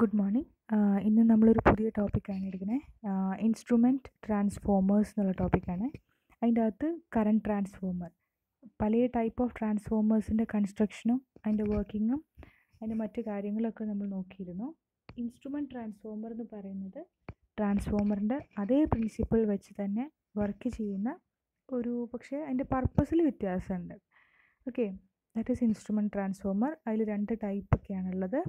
good morning ഇന്ന് നമ്മളൊരു പുതിയ ടോപ്പിക്കാണ് എടുക്കുന്നത് ഇൻസ്ട്രുമെൻറ്റ് ട്രാൻസ്ഫോമേഴ്സ് എന്നുള്ള ടോപ്പിക്കാണ് അതിൻ്റെ അകത്ത് കറണ്ട് ട്രാൻസ്ഫോമർ പല ടൈപ്പ് ഓഫ് ട്രാൻസ്ഫോമേഴ്സിൻ്റെ കൺസ്ട്രക്ഷനും അതിൻ്റെ വർക്കിങ്ങും അതിൻ്റെ മറ്റു കാര്യങ്ങളൊക്കെ നമ്മൾ നോക്കിയിരുന്നു ഇൻസ്ട്രുമെൻറ്റ് ട്രാൻസ്ഫോമർ എന്ന് പറയുന്നത് ട്രാൻസ്ഫോമറിൻ്റെ അതേ പ്രിൻസിപ്പിൾ വെച്ച് തന്നെ വർക്ക് ചെയ്യുന്ന ഒരു പക്ഷേ അതിൻ്റെ പർപ്പസിൽ വ്യത്യാസമുണ്ട് okay that is instrument transformer അതിൽ രണ്ട് ടൈപ്പൊക്കെയാണുള്ളത്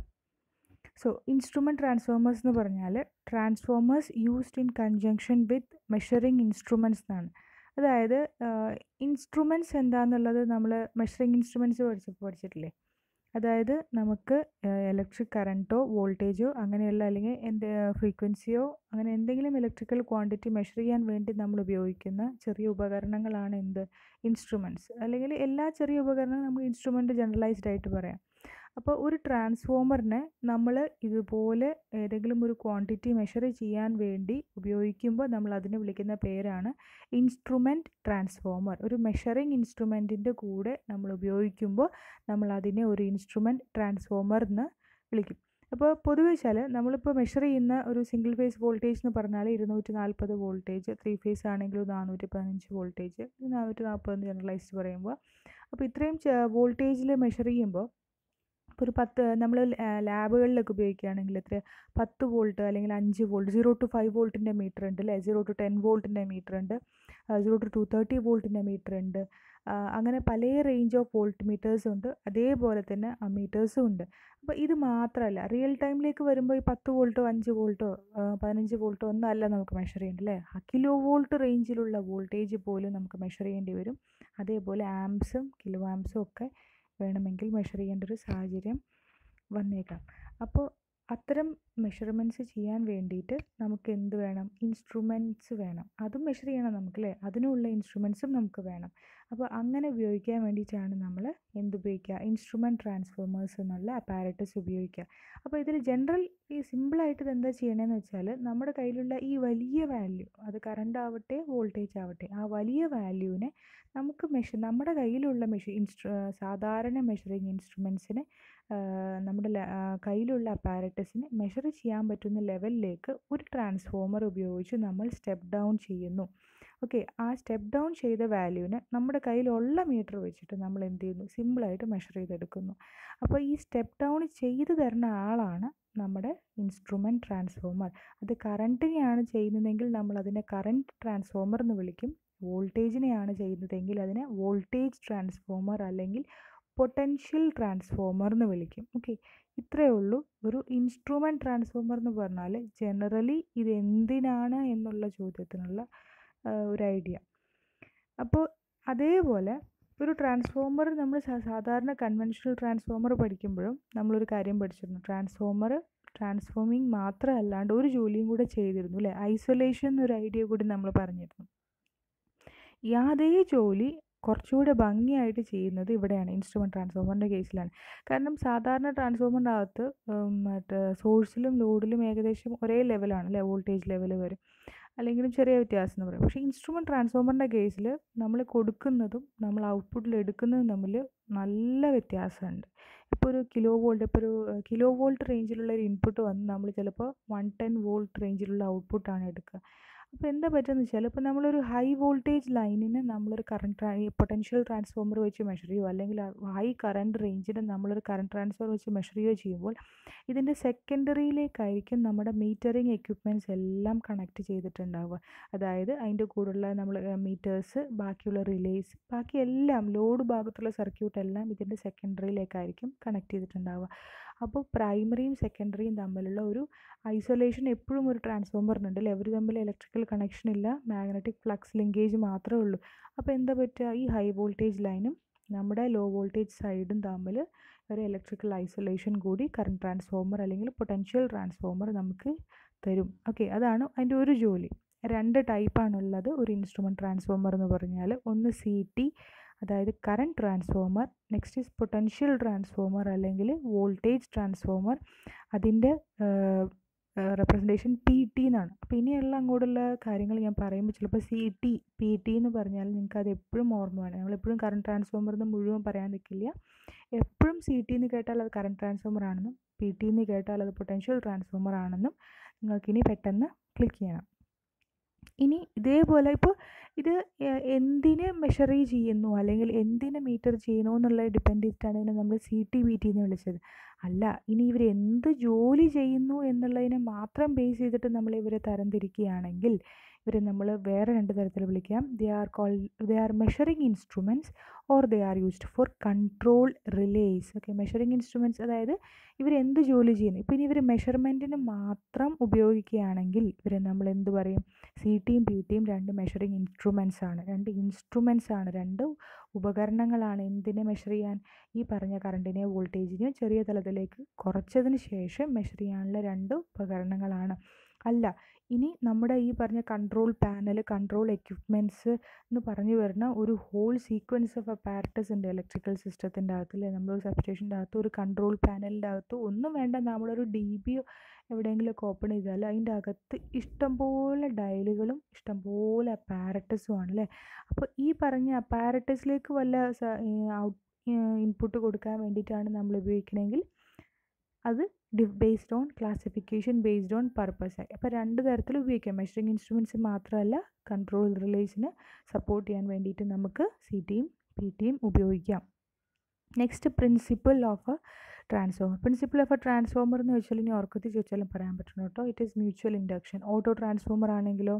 സോ ഇൻസ്ട്രുമെൻറ്റ് ട്രാൻസ്ഫോമേഴ്സ് എന്ന് പറഞ്ഞാൽ transformers used in conjunction with measuring instruments എന്നാണ് അതായത് ഇൻസ്ട്രുമെൻറ്റ്സ് എന്താണെന്നുള്ളത് നമ്മൾ മെഷറിങ് ഇൻസ്ട്രുമെൻറ്റ്സ് പഠിച്ചപ്പോൾ പഠിച്ചിട്ടില്ലേ അതായത് നമുക്ക് ഇലക്ട്രിക് കറൻറ്റോ വോൾട്ടേജോ അങ്ങനെയുള്ള അല്ലെങ്കിൽ എന്ത് ഫ്രീക്വൻസിയോ അങ്ങനെ എന്തെങ്കിലും ഇലക്ട്രിക്കൽ ക്വാണ്ടിറ്റി മെഷർ ചെയ്യാൻ വേണ്ടി നമ്മൾ ഉപയോഗിക്കുന്ന ചെറിയ ഉപകരണങ്ങളാണ് എന്ത് ഇൻസ്ട്രുമെൻറ്റ്സ് അല്ലെങ്കിൽ എല്ലാ ചെറിയ ഉപകരണങ്ങളും നമുക്ക് ഇൻസ്ട്രുമെൻറ്റ് ജനറലൈസ്ഡ് ആയിട്ട് പറയാം അപ്പോൾ ഒരു ട്രാൻസ്ഫോമറിനെ നമ്മൾ ഇതുപോലെ ഏതെങ്കിലും ഒരു ക്വാണ്ടിറ്റി മെഷർ ചെയ്യാൻ വേണ്ടി ഉപയോഗിക്കുമ്പോൾ നമ്മൾ അതിനെ വിളിക്കുന്ന പേരാണ് ഇൻസ്ട്രുമെൻറ്റ് ട്രാൻസ്ഫോമർ ഒരു മെഷറിംഗ് ഇൻസ്ട്രുമെൻറ്റിൻ്റെ കൂടെ നമ്മൾ ഉപയോഗിക്കുമ്പോൾ നമ്മൾ അതിനെ ഒരു ഇൻസ്ട്രുമെൻറ്റ് ട്രാൻസ്ഫോമർ എന്ന് വിളിക്കും അപ്പോൾ പൊതുവെ വെച്ചാൽ നമ്മളിപ്പോൾ മെഷർ ചെയ്യുന്ന ഒരു സിംഗിൾ ഫേസ് വോൾട്ടേജ് എന്ന് പറഞ്ഞാൽ ഇരുന്നൂറ്റി നാൽപ്പത് വോൾട്ടേജ് ത്രീ ഫേസ് ആണെങ്കിൽ നാനൂറ്റി പതിനഞ്ച് വോൾട്ടേജ് നാനൂറ്റി നാൽപ്പത് ജനറലൈസ്ഡ് പറയുമ്പോൾ അപ്പോൾ ഇത്രയും വോൾട്ടേജിൽ മെഷർ ചെയ്യുമ്പോൾ ഇപ്പോൾ ഒരു പത്ത് നമ്മൾ ലാബുകളിലൊക്കെ ഉപയോഗിക്കുകയാണെങ്കിൽ എത്ര പത്ത് വോൾട്ട് അല്ലെങ്കിൽ അഞ്ച് വോൾട്ട് സീറോ ടു ഫൈവ് വോൾട്ടിൻ്റെ മീറ്റർ ഉണ്ട് അല്ലേ സീറോ ടു ടെൻ വോൾട്ടിൻ്റെ മീറ്റർ ഉണ്ട് സീറോ ടു ടു തേർട്ടി വോൾട്ടിൻ്റെ മീറ്റർ ഉണ്ട് അങ്ങനെ പല റേഞ്ച് ഓഫ് വോൾട്ട് മീറ്റേഴ്സും ഉണ്ട് അതേപോലെ തന്നെ ആ മീറ്റേഴ്സും ഉണ്ട് അപ്പോൾ ഇത് മാത്രമല്ല റിയൽ ടൈമിലേക്ക് വരുമ്പോൾ ഈ പത്ത് വോൾട്ടോ അഞ്ച് വോൾട്ടോ പതിനഞ്ച് വോൾട്ടോ ഒന്നും അല്ല നമുക്ക് മെഷർ ചെയ്യേണ്ടത് അല്ലേ കിലോ വോൾട്ട് റേഞ്ചിലുള്ള വോൾട്ടേജ് പോലും നമുക്ക് മെഷർ ചെയ്യേണ്ടി വരും അതേപോലെ ആംസും കിലോ ആംസും ഒക്കെ വേണമെങ്കിൽ മെഷർ ചെയ്യേണ്ട ഒരു സാഹചര്യം വന്നേക്കാം അപ്പോൾ അത്തരം മെഷർമെൻറ്റ്സ് ചെയ്യാൻ വേണ്ടിയിട്ട് നമുക്ക് എന്ത് വേണം ഇൻസ്ട്രുമെൻറ്റ്സ് വേണം അതും മെഷർ ചെയ്യണം നമുക്ക് അല്ലേ അതിനുള്ള ഇൻസ്ട്രുമെൻറ്റ്സും നമുക്ക് വേണം അപ്പോൾ അങ്ങനെ ഉപയോഗിക്കാൻ വേണ്ടിയിട്ടാണ് നമ്മൾ എന്തുപയോഗിക്കുക ഇൻസ്ട്രുമെൻറ്റ് ട്രാൻസ്ഫോമേഴ്സ് എന്നുള്ള അപ്പാരറ്റസ് ഉപയോഗിക്കുക അപ്പോൾ ഇതിൽ ജനറൽ ഈ സിമ്പിളായിട്ട് ഇതെന്താ ചെയ്യണമെന്ന് വെച്ചാൽ നമ്മുടെ കയ്യിലുള്ള ഈ വലിയ വാല്യൂ അത് കറണ്ട് ആവട്ടെ വോൾട്ടേജ് ആവട്ടെ ആ വലിയ വാല്യൂവിനെ നമുക്ക് മെഷർ നമ്മുടെ കയ്യിലുള്ള മെഷ ഇൻസ്ട്രു സാധാരണ മെഷറിങ് ഇൻസ്ട്രുമെൻസിനെ നമ്മുടെ കയ്യിലുള്ള അപ്പാരറ്റസിന് മെഷർ ചെയ്യാൻ പറ്റുന്ന ലെവലിലേക്ക് ഒരു ട്രാൻസ്ഫോമർ ഉപയോഗിച്ച് നമ്മൾ സ്റ്റെപ്പ് ഡൗൺ ചെയ്യുന്നു ഓക്കെ ആ സ്റ്റെപ്പ് ഡൗൺ ചെയ്ത വാല്യൂവിന് നമ്മുടെ കയ്യിലുള്ള മീറ്റർ വെച്ചിട്ട് നമ്മൾ എന്ത് ചെയ്യുന്നു സിമ്പിളായിട്ട് മെഷർ ചെയ്തെടുക്കുന്നു അപ്പോൾ ഈ സ്റ്റെപ്പ് ഡൗൺ ചെയ്ത് തരുന്ന ആളാണ് നമ്മുടെ ഇൻസ്ട്രുമെൻറ്റ് ട്രാൻസ്ഫോമർ അത് കറണ്ടിനെയാണ് ചെയ്യുന്നതെങ്കിൽ നമ്മൾ അതിനെ കറണ്ട് ട്രാൻസ്ഫോമർ എന്ന് വിളിക്കും വോൾട്ടേജിനെയാണ് ചെയ്യുന്നതെങ്കിൽ അതിനെ വോൾട്ടേജ് ട്രാൻസ്ഫോമർ അല്ലെങ്കിൽ പൊട്ടൻഷ്യൽ ട്രാൻസ്ഫോമർ എന്ന് വിളിക്കും ഓക്കെ ഇത്രയേ ഉള്ളൂ ഒരു ഇൻസ്ട്രുമെൻറ്റ് ട്രാൻസ്ഫോമർ എന്ന് പറഞ്ഞാൽ ജനറലി ഇത് എന്തിനാണ് എന്നുള്ള ചോദ്യത്തിനുള്ള ഒരു ഐഡിയ അപ്പോൾ അതേപോലെ ഒരു ട്രാൻസ്ഫോമർ നമ്മൾ സാധാരണ കൺവെൻഷണൽ ട്രാൻസ്ഫോമർ പഠിക്കുമ്പോഴും നമ്മളൊരു കാര്യം പഠിച്ചിരുന്നു ട്രാൻസ്ഫോമർ ട്രാൻസ്ഫോമിങ് മാത്രമല്ലാണ്ട് ഒരു ജോലിയും കൂടെ ചെയ്തിരുന്നു അല്ലേ ഐസൊലേഷൻ എന്നൊരു ഐഡിയ കൂടി നമ്മൾ പറഞ്ഞിരുന്നു ഈ അതേ ജോലി കുറച്ചുകൂടെ ഭംഗിയായിട്ട് ചെയ്യുന്നത് ഇവിടെയാണ് ഇൻസ്ട്രുമെൻറ്റ് ട്രാൻസ്ഫോമറിൻ്റെ കേസിലാണ് കാരണം സാധാരണ ട്രാൻസ്ഫോമറിൻ്റെ അകത്ത് മറ്റേ സോഴ്സിലും ലോഡിലും ഏകദേശം ഒരേ ലെവലാണ് അല്ലേ വോൾട്ടേജ് ലെവൽ വരും അല്ലെങ്കിലും ചെറിയ വ്യത്യാസം എന്ന് പറയാം പക്ഷേ ഇൻസ്ട്രുമെൻറ്റ് ട്രാൻസ്ഫോമറിൻ്റെ കേസിൽ നമ്മൾ കൊടുക്കുന്നതും നമ്മൾ ഔട്ട്പുട്ടിൽ എടുക്കുന്നതും തമ്മിൽ നല്ല വ്യത്യാസമുണ്ട് ഇപ്പോൾ ഒരു കിലോ വോൾട്ട് ഇപ്പോൾ ഒരു കിലോ വോൾട്ട് റേഞ്ചിലുള്ള ഒരു ഇൻപുട്ട് വന്ന് നമ്മൾ ചിലപ്പോൾ വൺ ടെൻ വോൾട്ട് റേഞ്ചിലുള്ള ഔട്ട്പുട്ടാണ് എടുക്കുക അപ്പോൾ എന്താ എന്ന് വെച്ചാൽ ഇപ്പോൾ നമ്മളൊരു ഹൈ വോൾട്ടേജ് ലൈനിന് നമ്മളൊരു കറണ്ട് പൊട്ടൻഷ്യൽ ട്രാൻസ്ഫോമർ വെച്ച് മെഷർ ചെയ്യുമോ അല്ലെങ്കിൽ ഹൈ കറണ്ട് റേഞ്ചിന് നമ്മളൊരു കറണ്ട് ട്രാൻസ്ഫർ വെച്ച് മെഷർ ചെയ്യുകയോ ചെയ്യുമ്പോൾ ഇതിൻ്റെ സെക്കൻഡറിയിലേക്കായിരിക്കും നമ്മുടെ മീറ്ററിംഗ് എക്യുപ്മെൻറ്റ്സ് എല്ലാം കണക്ട് ചെയ്തിട്ടുണ്ടാവുക അതായത് അതിൻ്റെ കൂടെയുള്ള നമ്മൾ മീറ്റേഴ്സ് ബാക്കിയുള്ള റിലേസ് ബാക്കി എല്ലാം ലോഡ് ഭാഗത്തുള്ള സർക്യൂട്ട് എല്ലാം ഇതിൻ്റെ സെക്കൻഡറിയിലേക്കായിരിക്കും കണക്ട് ചെയ്തിട്ടുണ്ടാവുക അപ്പോൾ പ്രൈമറിയും സെക്കൻഡറിയും തമ്മിലുള്ള ഒരു ഐസൊലേഷൻ എപ്പോഴും ഒരു ട്രാൻസ്ഫോമറിനുണ്ട് അല്ലെ അവർ തമ്മിൽ ഇലക്ട്രിക്കൽ കണക്ഷൻ ഇല്ല മാഗ്നറ്റിക് ഫ്ലക്സ് ലിങ്കേജ് മാത്രമേ ഉള്ളൂ അപ്പോൾ എന്താ പറ്റുക ഈ ഹൈ വോൾട്ടേജ് ലൈനും നമ്മുടെ ലോ വോൾട്ടേജ് സൈഡും തമ്മിൽ ഒരു ഇലക്ട്രിക്കൽ ഐസൊലേഷൻ കൂടി കറണ്ട് ട്രാൻസ്ഫോമർ അല്ലെങ്കിൽ പൊട്ടൻഷ്യൽ ട്രാൻസ്ഫോമർ നമുക്ക് തരും ഓക്കെ അതാണ് അതിൻ്റെ ഒരു ജോലി രണ്ട് ടൈപ്പാണുള്ളത് ഒരു ഇൻസ്ട്രുമെൻറ്റ് ട്രാൻസ്ഫോമർ എന്ന് പറഞ്ഞാൽ ഒന്ന് സി ടി അതായത് current transformer next is potential transformer അല്ലെങ്കിൽ വോൾട്ടേജ് ട്രാൻസ്ഫോമർ അതിൻ്റെ റെപ്രസെൻറ്റേഷൻ പി ടി എന്നാണ് അപ്പോൾ ഇനിയുള്ള അങ്ങോട്ടുള്ള കാര്യങ്ങൾ ഞാൻ പറയുമ്പോൾ ചിലപ്പോൾ സി ടി പി ടി എന്ന് പറഞ്ഞാൽ നിങ്ങൾക്ക് അത് എപ്പോഴും ഓർമ്മ വേണം നമ്മളെപ്പോഴും കറണ്ട് ട്രാൻസ്ഫോമർ എന്ന് മുഴുവൻ പറയാൻ നിൽക്കില്ല എപ്പോഴും സി ടി e എന്ന് കേട്ടാൽ അത് കറണ്ട് ട്രാൻസ്ഫോമർ ആണെന്നും പി ടി e എന്ന് കേട്ടാൽ അത് പൊട്ടൻഷ്യൽ ട്രാൻസ്ഫോമർ ആണെന്നും നിങ്ങൾക്കിനി പെട്ടെന്ന് ക്ലിക്ക് ചെയ്യണം ഇനി ഇതേപോലെ ഇപ്പോൾ ഇത് എന്തിനെ മെഷർ ചെയ്യുന്നു അല്ലെങ്കിൽ എന്തിനെ മീറ്റർ ചെയ്യുന്നു എന്നുള്ള ഡിപ്പെൻഡ് ചെയ്തിട്ടാണ് ഇതിനെ നമ്മൾ സി ടി ബി ടി എന്ന് വിളിച്ചത് അല്ല ഇനി ഇവർ എന്ത് ജോലി ചെയ്യുന്നു എന്നുള്ളതിനെ മാത്രം ബേസ് ചെയ്തിട്ട് നമ്മൾ ഇവരെ തരംതിരിക്കുകയാണെങ്കിൽ ഇവരെ നമ്മൾ വേറെ രണ്ട് തരത്തിൽ വിളിക്കാം they are call they are measuring instruments or they are used for control relays okay measuring instruments അതായത് ഇവർ എന്ത് ജോലി ചെയ്യുന്നു ഇപ്പം ഇനി ഇവർ മെഷർമെൻറ്റിന് മാത്രം ഉപയോഗിക്കുകയാണെങ്കിൽ ഇവരെ നമ്മൾ എന്ത് പറയും സി ടിയും പി ടിയും രണ്ട് മെഷറിംഗ് ഇൻസ്ട്രുമെൻറ്റ്സ് ആണ് രണ്ട് ഇൻസ്ട്രുമെൻറ്റ്സ് ആണ് രണ്ട് ഉപകരണങ്ങളാണ് എന്തിനെ മെഷർ ചെയ്യാൻ ഈ പറഞ്ഞ കറണ്ടിനെയോ വോൾട്ടേജിനെയോ ചെറിയ തലത്തിലേക്ക് കുറച്ചതിന് ശേഷം മെഷർ ചെയ്യാനുള്ള രണ്ട് ഉപകരണങ്ങളാണ് അല്ല ഇനി നമ്മുടെ ഈ പറഞ്ഞ കൺട്രോൾ പാനൽ കൺട്രോൾ എക്യുപ്മെൻറ്റ്സ് എന്ന് പറഞ്ഞു വരുന്ന ഒരു ഹോൾ സീക്വൻസ് ഓഫ് അപ്പാരറ്റസ് ഉണ്ട് ഇലക്ട്രിക്കൽ സിസ്റ്റത്തിൻ്റെ അകത്ത് അല്ലേ നമ്മൾ സബ്സ്റ്റേഷൻ്റെ അകത്ത് ഒരു കൺട്രോൾ പാനലിൻ്റെ അകത്ത് ഒന്നും വേണ്ട നമ്മളൊരു ഡി ബി എവിടെയെങ്കിലുമൊക്കെ ഓപ്പൺ ചെയ്താൽ അതിൻ്റെ അകത്ത് ഇഷ്ടംപോലെ ഡയലുകളും ഇഷ്ടംപോലെ അപ്പാരറ്റസും ആണ് അല്ലേ അപ്പോൾ ഈ പറഞ്ഞ അപ്പാരറ്റസിലേക്ക് വല്ല ഔട്ട് ഇൻപുട്ട് കൊടുക്കാൻ വേണ്ടിയിട്ടാണ് നമ്മൾ ഉപയോഗിക്കണമെങ്കിൽ അത് based on classification based on purpose ആയി അപ്പോൾ രണ്ട് തരത്തിൽ ഉപയോഗിക്കാം മെഷറിംഗ് ഇൻസ്ട്രുമെൻസ് മാത്രമല്ല കൺട്രോൾ റിലേഷന് സപ്പോർട്ട് ചെയ്യാൻ വേണ്ടിയിട്ട് നമുക്ക് സി ടിയും പി ടിയും ഉപയോഗിക്കാം next principle of transformer principle of a transformer എന്ന് വെച്ചാൽ ഇനി ഓർക്കത്തി ചോദിച്ചാലും പറയാൻ പറ്റുന്നു കേട്ടോ it is mutual induction auto transformer ആണെങ്കിലോ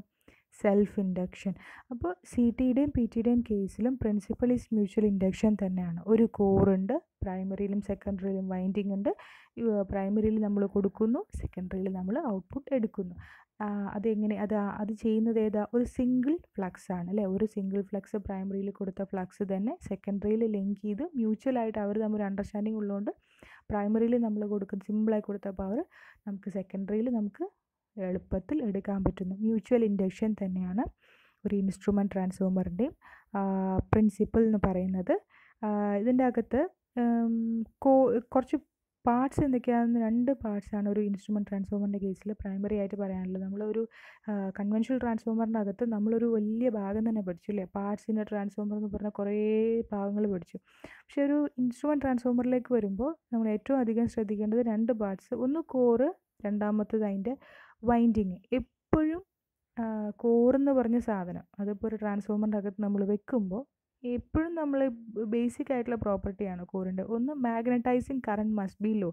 സെൽഫ് ഇൻഡക്ഷൻ അപ്പോൾ സി ടിയുടെയും പി ടിയുടെയും കേസിലും പ്രിൻസിപ്പൽ ഈസ് മ്യൂച്വൽ ഇൻഡക്ഷൻ തന്നെയാണ് ഒരു കോറുണ്ട് പ്രൈമറിയിലും സെക്കൻഡറിയിലും വൈൻഡിങ് ഉണ്ട് പ്രൈമറിയിൽ നമ്മൾ കൊടുക്കുന്നു സെക്കൻഡറിയിൽ നമ്മൾ ഔട്ട്പുട്ട് എടുക്കുന്നു അതെങ്ങനെ അത് അത് ചെയ്യുന്നത് ഏതാ ഒരു സിംഗിൾ ഫ്ലക്സ് ആണ് അല്ലേ ഒരു സിംഗിൾ ഫ്ലക്സ് പ്രൈമറിയിൽ കൊടുത്ത ഫ്ലക്സ് തന്നെ സെക്കൻഡറിയിൽ ലിങ്ക് ചെയ്ത് മ്യൂച്വലായിട്ട് അവർ തമ്മിൽ അണ്ടർസ്റ്റാൻഡിങ് ഉള്ളതുകൊണ്ട് പ്രൈമറിയിൽ നമ്മൾ കൊടുക്കുന്ന സിമ്പിളായി കൊടുത്ത പവർ നമുക്ക് സെക്കൻഡറിയിൽ നമുക്ക് എളുപ്പത്തിൽ എടുക്കാൻ പറ്റുന്നു മ്യൂച്വൽ ഇൻഡക്ഷൻ തന്നെയാണ് ഒരു ഇൻസ്ട്രുമെൻറ്റ് ട്രാൻസ്ഫോമറിൻ്റെയും പ്രിൻസിപ്പിൾ എന്ന് പറയുന്നത് ഇതിൻ്റെ അകത്ത് കോ കുറച്ച് പാർട്സ് എന്തൊക്കെയാണെന്ന് രണ്ട് പാർട്സാണ് ഒരു ഇൻസ്ട്രുമെൻ്റ് ട്രാൻസ്ഫോമറിൻ്റെ കേസിൽ പ്രൈമറി ആയിട്ട് പറയാനുള്ളത് നമ്മളൊരു കൺവെൻഷണൽ ട്രാൻസ്ഫോമറിൻ്റെ അകത്ത് നമ്മളൊരു വലിയ ഭാഗം തന്നെ പഠിച്ചു അല്ലേ പാർട്സിൻ്റെ ട്രാൻസ്ഫോമർ എന്ന് പറഞ്ഞാൽ കുറേ ഭാഗങ്ങൾ പഠിച്ചു പക്ഷേ ഒരു ഇൻസ്ട്രുമെൻ്റ് ട്രാൻസ്ഫോമറിലേക്ക് വരുമ്പോൾ നമ്മൾ ഏറ്റവും അധികം ശ്രദ്ധിക്കേണ്ടത് രണ്ട് പാർട്സ് ഒന്ന് കോറ് രണ്ടാമത്തത് അതിൻ്റെ വൈൻഡിങ് എപ്പോഴും കോറെന്ന് പറഞ്ഞ സാധനം അതിപ്പോൾ ഒരു ട്രാൻസ്ഫോമറിൻ്റെ അകത്ത് നമ്മൾ വെക്കുമ്പോൾ എപ്പോഴും നമ്മൾ ബേസിക് ആയിട്ടുള്ള പ്രോപ്പർട്ടിയാണ് കോറിൻ്റെ ഒന്ന് magnetising current must be low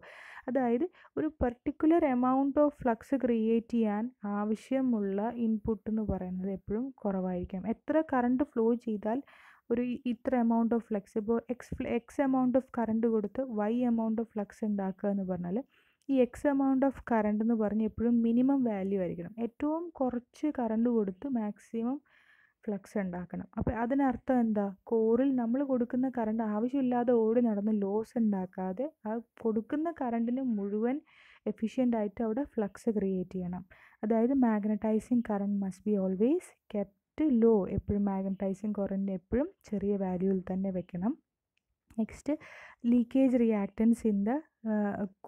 അതായത് ഒരു particular amount of flux create ചെയ്യാൻ ആവശ്യമുള്ള ഇൻപുട്ട് എന്ന് പറയുന്നത് എപ്പോഴും കുറവായിരിക്കും എത്ര കറണ്ട് ഫ്ലോ ചെയ്താൽ ഒരു ഇത്ര എമൗണ്ട് ഓഫ് ഫ്ലക്സ് ഇപ്പോൾ X X amount of current കൊടുത്ത് വൈ എമൗണ്ട് ഓഫ് ഫ്ലക്സ് ഉണ്ടാക്കുക എന്ന് പറഞ്ഞാൽ ഈ എക്സ് എമൗണ്ട് ഓഫ് കറണ്ട് എന്ന് പറഞ്ഞ് എപ്പോഴും മിനിമം വാല്യൂ ആയിരിക്കണം ഏറ്റവും കുറച്ച് കറണ്ട് കൊടുത്ത് മാക്സിമം ഫ്ലക്സ് ഉണ്ടാക്കണം അപ്പോൾ അതിനർത്ഥം എന്താ കോറിൽ നമ്മൾ കൊടുക്കുന്ന കറണ്ട് ആവശ്യമില്ലാതെ ഓടി നടന്ന് ലോസ് ഉണ്ടാക്കാതെ ആ കൊടുക്കുന്ന കറണ്ടിന് മുഴുവൻ എഫിഷ്യൻ്റ് ആയിട്ട് അവിടെ ഫ്ലക്സ് ക്രിയേറ്റ് ചെയ്യണം അതായത് magnetising current must be always kept low എപ്പോഴും മാഗ്നറ്റൈസിങ് കറണ്ട് എപ്പോഴും ചെറിയ വാല്യൂവിൽ തന്നെ വെക്കണം next leakage reactance in the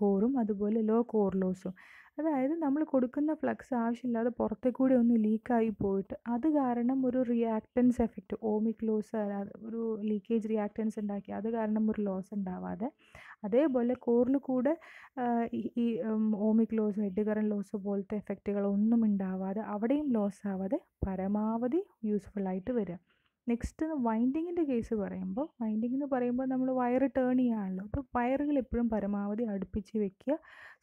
കോറും അതുപോലെ ലോ കോർ ലോസും അതായത് നമ്മൾ കൊടുക്കുന്ന ഫ്ലക്സ് ആവശ്യമില്ലാതെ പുറത്തെ കൂടി ഒന്ന് ലീക്കായി പോയിട്ട് അത് കാരണം ഒരു റിയാക്റ്റൻസ് എഫക്റ്റ് ഓമിക് ലോസ് ഒരു ലീക്കേജ് റിയാക്റ്റൻസ് ഉണ്ടാക്കി അത് കാരണം ഒരു ലോസ് ഉണ്ടാവാതെ അതേപോലെ കോറിൽ കൂടെ ഈ ഓമിക് ലോസ് എഡ്ഗറൻ ലോസ് പോലത്തെ എഫക്റ്റുകളൊന്നും ഉണ്ടാവാതെ അവിടെയും ലോസ് ആവാതെ പരമാവധി യൂസ്ഫുൾ ആയിട്ട് വരിക നെക്സ്റ്റ് വൈൻഡിങ്ങിൻ്റെ കേസ് പറയുമ്പോൾ വൈൻഡിങ് എന്ന് പറയുമ്പോൾ നമ്മൾ വയർ ടേൺ ചെയ്യാണല്ലോ അപ്പോൾ വയറുകൾ എപ്പോഴും പരമാവധി അടുപ്പിച്ച് വെക്കുക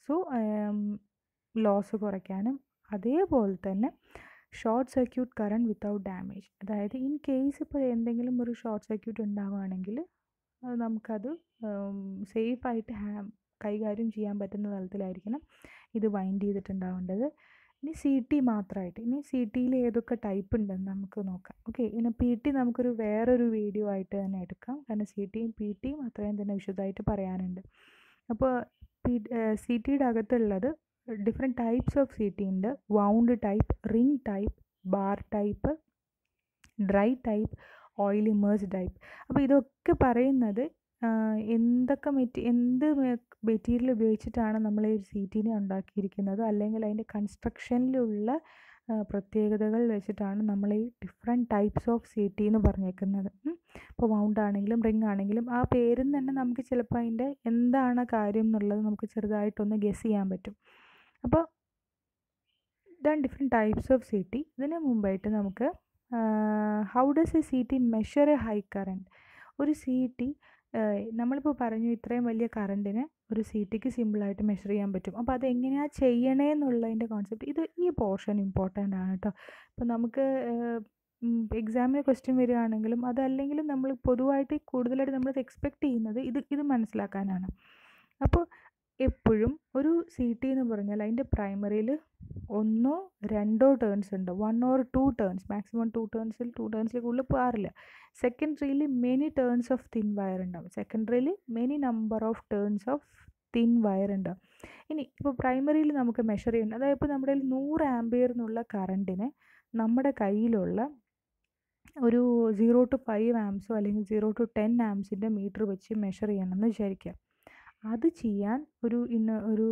സോ ലോസ് കുറയ്ക്കാനും അതേപോലെ തന്നെ short circuit current without damage അതായത് ഇൻ കേസ് ഇപ്പോൾ എന്തെങ്കിലും ഒരു ഷോർട്ട് സർക്യൂട്ട് ഉണ്ടാവുകയാണെങ്കിൽ നമുക്കത് സേഫായിട്ട് ഹാ കൈകാര്യം ചെയ്യാൻ പറ്റുന്ന തലത്തിലായിരിക്കണം ഇത് വൈൻഡ് ചെയ്തിട്ടുണ്ടാവേണ്ടത് ഇനി സി ടി മാത്രമായിട്ട് ഇനി സി ടിയിൽ ഏതൊക്കെ ടൈപ്പ് ഉണ്ടെന്ന് നമുക്ക് നോക്കാം ഓക്കെ ഇനി പി ടി നമുക്കൊരു വേറൊരു വീഡിയോ ആയിട്ട് തന്നെ എടുക്കാം കാരണം സി ടിയും പി ടിയും അത്രയും തന്നെ വിശദമായിട്ട് പറയാനുണ്ട് അപ്പോൾ പി സി ടിയുടെ അകത്തുള്ളത് different types of C T ഉണ്ട് wound type ring type bar type dry type oil immerse type അപ്പോൾ ഇതൊക്കെ പറയുന്നത് എന്തൊക്കെ മെറ്റി എന്ത് മെറ്റീരിയൽ ഉപയോഗിച്ചിട്ടാണ് നമ്മൾ ഈ സീറ്റിനെ ഉണ്ടാക്കിയിരിക്കുന്നത് അല്ലെങ്കിൽ അതിൻ്റെ കൺസ്ട്രക്ഷനിലുള്ള പ്രത്യേകതകൾ വെച്ചിട്ടാണ് നമ്മൾ ഈ ഡിഫറെൻറ്റ് ടൈപ്സ് ഓഫ് സീറ്റി എന്ന് പറഞ്ഞേക്കുന്നത് ഇപ്പോൾ മൗണ്ട് ആണെങ്കിലും റിംഗ് ആണെങ്കിലും ആ പേരിൽ തന്നെ നമുക്ക് ചിലപ്പോൾ അതിൻ്റെ എന്താണ് കാര്യം എന്നുള്ളത് നമുക്ക് ചെറുതായിട്ടൊന്ന് ഗസ് ചെയ്യാൻ പറ്റും അപ്പോൾ ഇതാണ് ഡിഫറെൻറ്റ് ടൈപ്സ് ഓഫ് സീറ്റി ഇതിന് മുമ്പായിട്ട് നമുക്ക് how does a CT measure a high current ഒരു സീറ്റി നമ്മളിപ്പോൾ പറഞ്ഞു ഇത്രയും വലിയ കറണ്ടിന് ഒരു സി ടിക്ക് സിമ്പിളായിട്ട് മെഷർ ചെയ്യാൻ പറ്റും അപ്പോൾ അതെങ്ങനെയാണ് ചെയ്യണേന്നുള്ളതിൻ്റെ കോൺസെപ്റ്റ് ഇത് ഈ പോർഷൻ ഇമ്പോർട്ടൻ്റ് ആണ് കേട്ടോ ഇപ്പോൾ നമുക്ക് എക്സാമിന് ക്വസ്റ്റ്യൻ വരികയാണെങ്കിലും അതല്ലെങ്കിലും നമ്മൾ പൊതുവായിട്ട് കൂടുതലായിട്ട് നമ്മളത് എക്സ്പെക്റ്റ് ചെയ്യുന്നത് ഇത് ഇത് മനസ്സിലാക്കാനാണ് അപ്പോൾ എപ്പോഴും ഒരു സി ടി എന്ന് പറഞ്ഞാൽ അതിൻ്റെ പ്രൈമറിയിൽ ഒന്നോ രണ്ടോ ടേൺസ് ഉണ്ട് one or two turns maximum two ടേൺസിൽ ടു ടേൺസിൽ കൂടുതൽ പോകാറില്ല സെക്കൻഡറിയിൽ many turns of thin wire ഉണ്ടാവും സെക്കൻഡറിയിൽ many number of turns of thin wire ഉണ്ടാവും ഇനി ഇപ്പോൾ പ്രൈമറിയിൽ നമുക്ക് മെഷർ ചെയ്യുന്നത് അതായത് ഇപ്പോൾ നമ്മുടെ കയ്യിൽ നൂറ് ആംബിയർ എന്നുള്ള കറണ്ടിനെ നമ്മുടെ കയ്യിലുള്ള ഒരു സീറോ ടു ഫൈവ് ആംസോ അല്ലെങ്കിൽ സീറോ ടു ടെൻ ആംസിൻ്റെ മീറ്റർ വെച്ച് മെഷർ ചെയ്യണമെന്ന് വിചാരിക്കുക അത് ചെയ്യാൻ ഒരു ഇന്ന ഒരു